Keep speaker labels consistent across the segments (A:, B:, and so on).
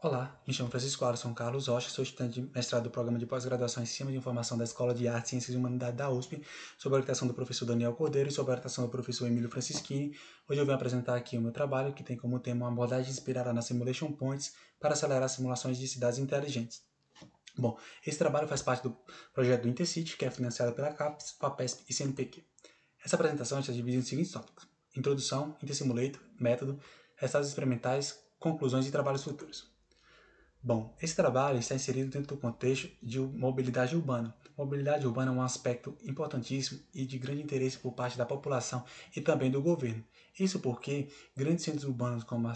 A: Olá, me chamo Francisco Alisson Carlos Rocha, sou estudante de mestrado do programa de pós-graduação em Ciência de Informação da Escola de Arte, Ciências e Humanidades da USP, sob a orientação do professor Daniel Cordeiro e sob a orientação do professor Emílio Francischini. Hoje eu venho apresentar aqui o meu trabalho, que tem como tema uma abordagem inspirada na Simulation Points para acelerar simulações de cidades inteligentes. Bom, esse trabalho faz parte do projeto do Intercity, que é financiado pela CAPES, FAPESP e CNPq. Essa apresentação está dividida em seguintes tópicos. Introdução, Intersimulator, Método, resultados experimentais, conclusões e trabalhos futuros. Bom, esse trabalho está inserido dentro do contexto de mobilidade urbana. Mobilidade urbana é um aspecto importantíssimo e de grande interesse por parte da população e também do governo. Isso porque grandes centros urbanos como a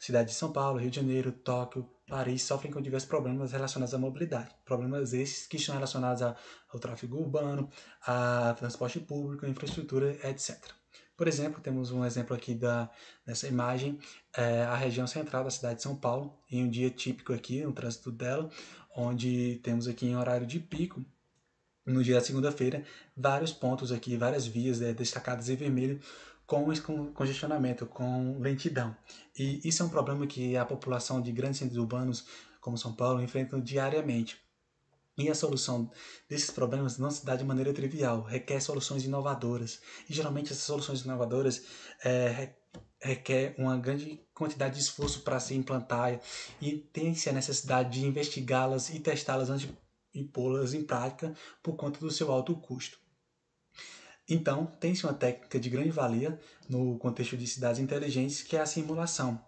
A: cidade de São Paulo, Rio de Janeiro, Tóquio, Paris sofrem com diversos problemas relacionados à mobilidade. Problemas esses que estão relacionados ao tráfego urbano, a transporte público, infraestrutura, etc. Por exemplo, temos um exemplo aqui da, nessa imagem, é, a região central da cidade de São Paulo, em um dia típico aqui, no trânsito dela, onde temos aqui em horário de pico, no dia da segunda-feira, vários pontos aqui, várias vias é, destacadas em vermelho, com congestionamento, com lentidão. E isso é um problema que a população de grandes centros urbanos, como São Paulo, enfrentam diariamente. E a solução desses problemas não se dá de maneira trivial, requer soluções inovadoras. E geralmente essas soluções inovadoras é, requer uma grande quantidade de esforço para se implantar e tem-se a necessidade de investigá-las e testá-las antes de pô-las em prática por conta do seu alto custo. Então, tem-se uma técnica de grande valia no contexto de cidades inteligentes que é a simulação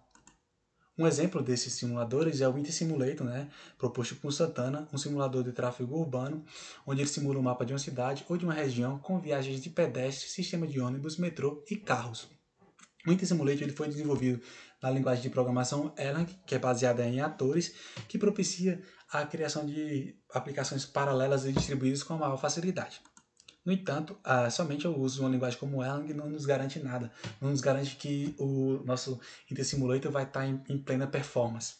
A: um exemplo desses simuladores é o Inter Simulator, né, proposto por Santana, um simulador de tráfego urbano, onde ele simula o um mapa de uma cidade ou de uma região com viagens de pedestres, sistema de ônibus, metrô e carros. O Inter Simulator ele foi desenvolvido na linguagem de programação Erlang, que é baseada em atores, que propicia a criação de aplicações paralelas e distribuídas com maior facilidade. No entanto, ah, somente o uso de uma linguagem como Erlang não nos garante nada, não nos garante que o nosso Intersimulator vai estar tá em, em plena performance.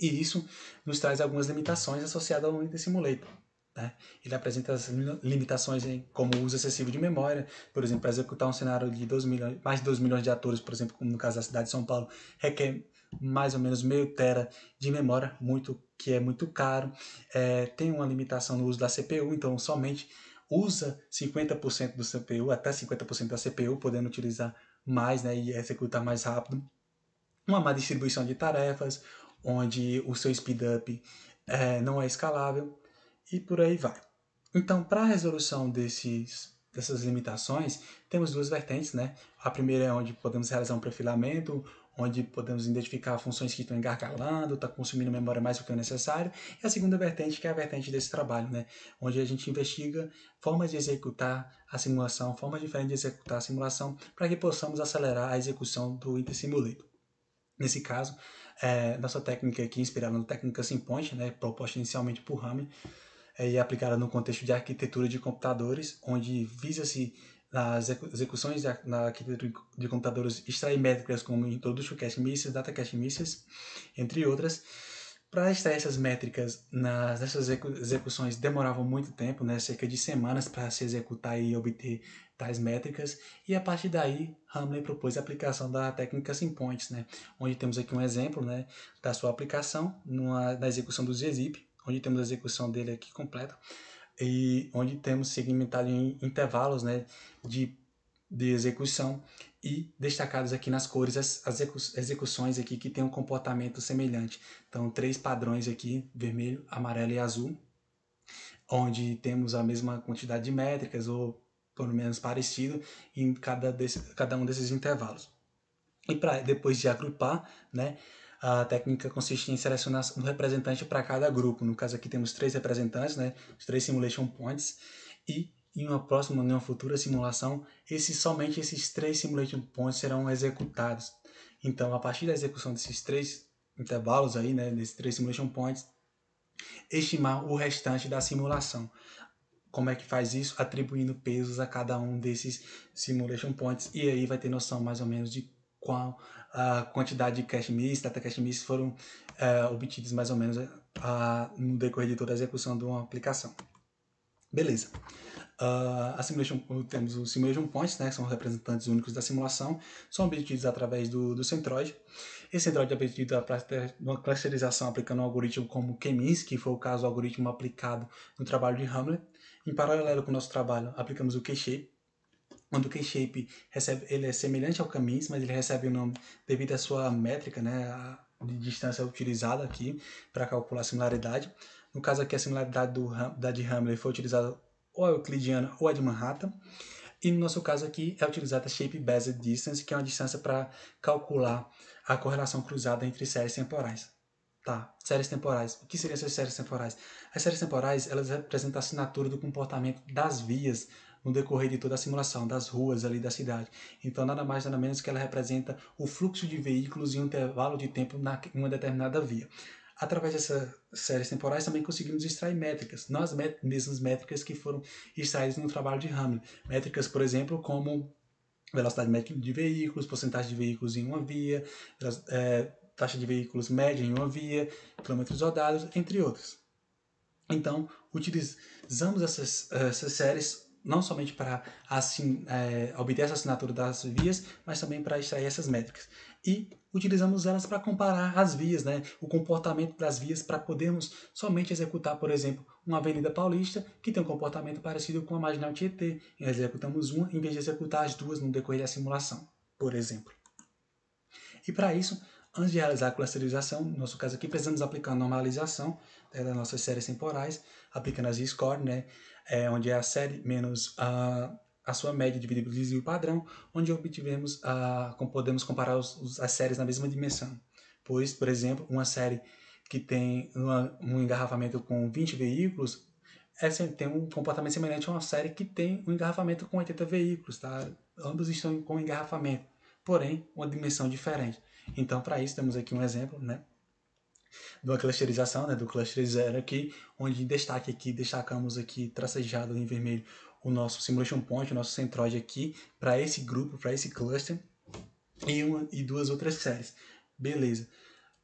A: E isso nos traz algumas limitações associadas ao Intersimulator. Né? Ele apresenta as limitações em, como uso excessivo de memória, por exemplo, para executar um cenário de 2 milhões, mais de 2 milhões de atores, por exemplo, como no caso da cidade de São Paulo, requer mais ou menos meio tera de memória, muito que é muito caro. É, tem uma limitação no uso da CPU, então somente usa 50% do CPU, até 50% da CPU, podendo utilizar mais né, e executar mais rápido. Uma má distribuição de tarefas, onde o seu speedup é, não é escalável e por aí vai. Então, para a resolução desses, dessas limitações, temos duas vertentes, né? A primeira é onde podemos realizar um perfilamento onde podemos identificar funções que estão engargalando, está consumindo memória mais do que o necessário. E a segunda vertente, que é a vertente desse trabalho, né? onde a gente investiga formas de executar a simulação, formas diferentes de executar a simulação, para que possamos acelerar a execução do InterSimulator. Nesse caso, é, nossa técnica aqui, inspirada na técnica SimPoint, né, proposta inicialmente por Ramen, é, e aplicada no contexto de arquitetura de computadores, onde visa-se as execuções na arquitetura de computadores extraem métricas como introduce cache misses, data cache misses, entre outras. Para extrair essas métricas, nas, nessas execuções demoravam muito tempo, né, cerca de semanas para se executar e obter tais métricas, e a partir daí Hamlin propôs a aplicação da técnica Simpoints, né, onde temos aqui um exemplo né, da sua aplicação numa, na execução do ZZIP, onde temos a execução dele aqui completa e onde temos segmentado em intervalos né, de, de execução e destacados aqui nas cores as, as execuções aqui que têm um comportamento semelhante. Então, três padrões aqui, vermelho, amarelo e azul, onde temos a mesma quantidade de métricas ou pelo menos parecido em cada, desse, cada um desses intervalos. E para depois de agrupar, né, a técnica consiste em selecionar um representante para cada grupo. No caso aqui temos três representantes, né? Os três simulation points e em uma próxima, em uma futura simulação, esses, somente esses três simulation points serão executados. Então, a partir da execução desses três intervalos aí, né, desses três simulation points, estimar o restante da simulação. Como é que faz isso? Atribuindo pesos a cada um desses simulation points e aí vai ter noção mais ou menos de qual a, quantidade de cache miss, data cache miss foram é, obtidos mais ou menos eh, a, no decorrer de toda a execução de uma aplicação. Beleza. Uh, a simulation, temos os simulation points, né, que são representantes únicos da simulação, são obtidos através do, do centroid. Esse centroid é obtido através de uma clusterização aplicando um algoritmo como K-means, que foi o caso do algoritmo aplicado no trabalho de Hamler. Em paralelo com o nosso trabalho, aplicamos o K-shape, quando o K-shape recebe, ele é semelhante ao camis, mas ele recebe o nome devido à sua métrica, né, a, de distância utilizada aqui para calcular a similaridade. No caso aqui a similaridade do, da de Hamlet foi utilizada ou a euclidiana ou a de Manhattan. E no nosso caso aqui é utilizada a Shape Based Distance, que é uma distância para calcular a correlação cruzada entre séries temporais. Tá, séries temporais. O que seriam essas séries temporais? As séries temporais, elas representam a assinatura do comportamento das vias no decorrer de toda a simulação, das ruas ali da cidade. Então, nada mais, nada menos que ela representa o fluxo de veículos em um intervalo de tempo em uma determinada via através dessas séries temporais também conseguimos extrair métricas, não as mesmas métricas que foram extraídas no trabalho de Hamlin. Métricas, por exemplo, como velocidade média de veículos, porcentagem de veículos em uma via, é, taxa de veículos média em uma via, quilômetros rodados, entre outros. Então, utilizamos essas, essas séries não somente para assim, é, obter essa assinatura das vias, mas também para extrair essas métricas. E utilizamos elas para comparar as vias, né, o comportamento das vias, para podermos somente executar, por exemplo, uma Avenida Paulista, que tem um comportamento parecido com a Marginal Tietê. E executamos uma em vez de executar as duas no decorrer da simulação, por exemplo. E para isso, antes de realizar a clusterização, no nosso caso aqui, precisamos aplicar a normalização né, das nossas séries temporais, aplicando as score, né? é, onde é a série menos a, a sua média dividida pelo desvio padrão, onde obtivemos a, podemos comparar os, as séries na mesma dimensão. Pois, por exemplo, uma série que tem uma, um engarrafamento com 20 veículos é, tem um comportamento semelhante a uma série que tem um engarrafamento com 80 veículos, tá? Ambos estão com engarrafamento, porém uma dimensão diferente. Então, para isso, temos aqui um exemplo, né? de uma clusterização, né, do cluster zero aqui, onde em destaque aqui, destacamos aqui, tracejado em vermelho, o nosso simulation point, o nosso centroid aqui, para esse grupo, para esse cluster, e, uma, e duas outras séries. Beleza.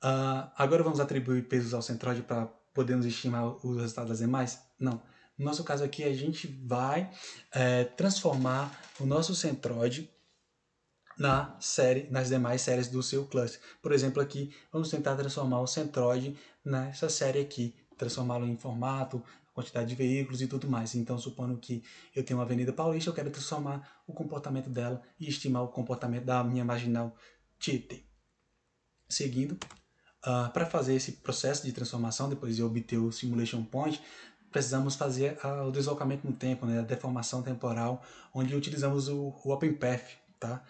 A: Uh, agora vamos atribuir pesos ao centroid para podermos estimar o resultado das demais? Não. No nosso caso aqui, a gente vai é, transformar o nosso centroide na série, nas demais séries do seu cluster. Por exemplo, aqui vamos tentar transformar o centroide nessa série aqui, transformá-lo em formato, quantidade de veículos e tudo mais. Então, supondo que eu tenho uma Avenida Paulista, eu quero transformar o comportamento dela e estimar o comportamento da minha marginal Tietê. Seguindo, uh, para fazer esse processo de transformação, depois de obter o Simulation Point, precisamos fazer uh, o deslocamento no tempo, né, a deformação temporal, onde utilizamos o, o OpenPath, tá?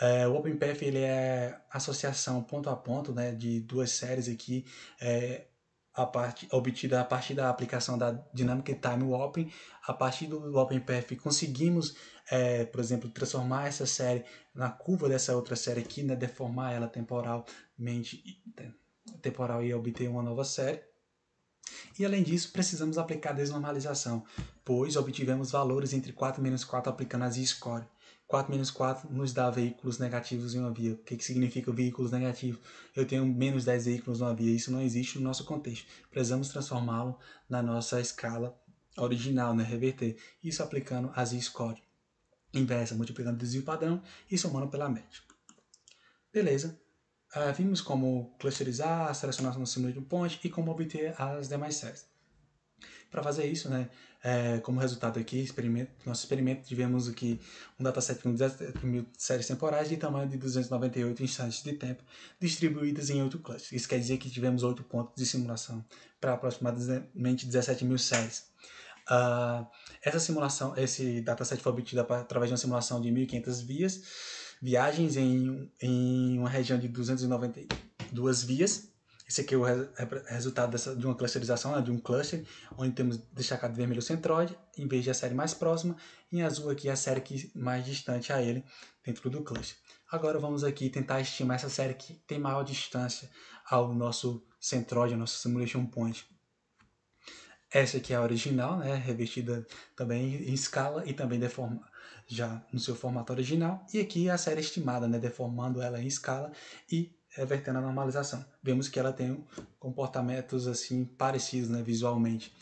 A: É, o OpenPath ele é associação ponto a ponto né, de duas séries aqui, é, a parte, obtida a partir da aplicação da dinâmica Time Open. A partir do OpenPath conseguimos, é, por exemplo, transformar essa série na curva dessa outra série aqui, né, deformar ela temporalmente temporal e obter uma nova série. E além disso, precisamos aplicar desnormalização, pois obtivemos valores entre 4 e menos 4 aplicando a z-score. 4 menos 4 nos dá veículos negativos em uma via. O que, que significa veículos negativos? Eu tenho menos 10 veículos numa via. Isso não existe no nosso contexto. Precisamos transformá-lo na nossa escala original, né? reverter. Isso aplicando a Z-score inversa, multiplicando o desvio padrão e somando pela média. Beleza. Uh, vimos como clusterizar, selecionar o nosso simulation point e como obter as demais séries para fazer isso, né? É, como resultado aqui, experimento, nosso experimento, tivemos aqui um dataset com 17 mil séries temporais de tamanho de 298 instantes de tempo, distribuídas em 8 clusters. Isso quer dizer que tivemos 8 pontos de simulação para aproximadamente 17 mil séries. Uh, essa simulação, esse dataset foi obtido através de uma simulação de 1.500 vias, viagens em, em uma região de 292 vias, esse aqui é o re resultado dessa, de uma clusterização, né, de um cluster, onde temos destacado vermelho o centroide, em vez de a série mais próxima, em azul aqui a série que mais distante a ele dentro do cluster. Agora vamos aqui tentar estimar essa série que tem maior distância ao nosso centroide, ao nosso simulation point. Essa aqui é a original, né, revestida também em escala e também deformada já no seu formato original. E aqui a série estimada, né, deformando ela em escala e revertendo a normalização. Vemos que ela tem comportamentos assim parecidos né, visualmente.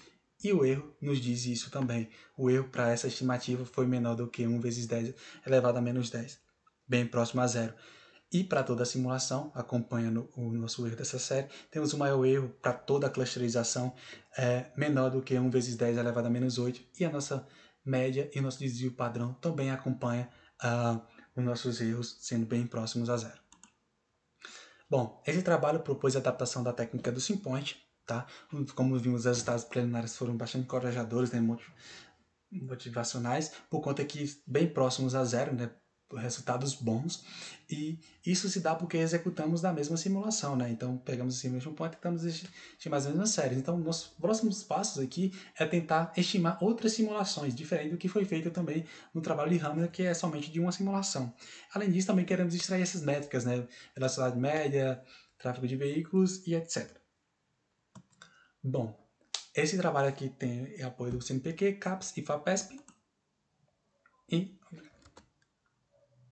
A: E o erro nos diz isso também. O erro para essa estimativa foi menor do que 1 vezes 10 elevado a menos 10, bem próximo a zero. E para toda a simulação, acompanhando o nosso erro dessa série, temos o um maior erro para toda a clusterização é, menor do que 1 vezes 10 elevado a menos 8. E a nossa média e o nosso desvio padrão também acompanha ah, os nossos erros sendo bem próximos a zero. Bom, esse trabalho propôs a adaptação da técnica do Simpoint, tá? Como vimos, os resultados preliminares foram bastante encorajadores, né? motivacionais, por conta que bem próximos a zero, né? resultados bons e isso se dá porque executamos da mesma simulação, né? Então pegamos o simulation point e tentamos estimar as mesmas séries. Então nossos próximos passos aqui é tentar estimar outras simulações, diferente do que foi feito também no trabalho de Hamilton, que é somente de uma simulação. Além disso, também queremos extrair essas métricas, né? Velocidade média, tráfego de veículos e etc. Bom, esse trabalho aqui tem apoio do CNPq, CAPS e FAPESP. E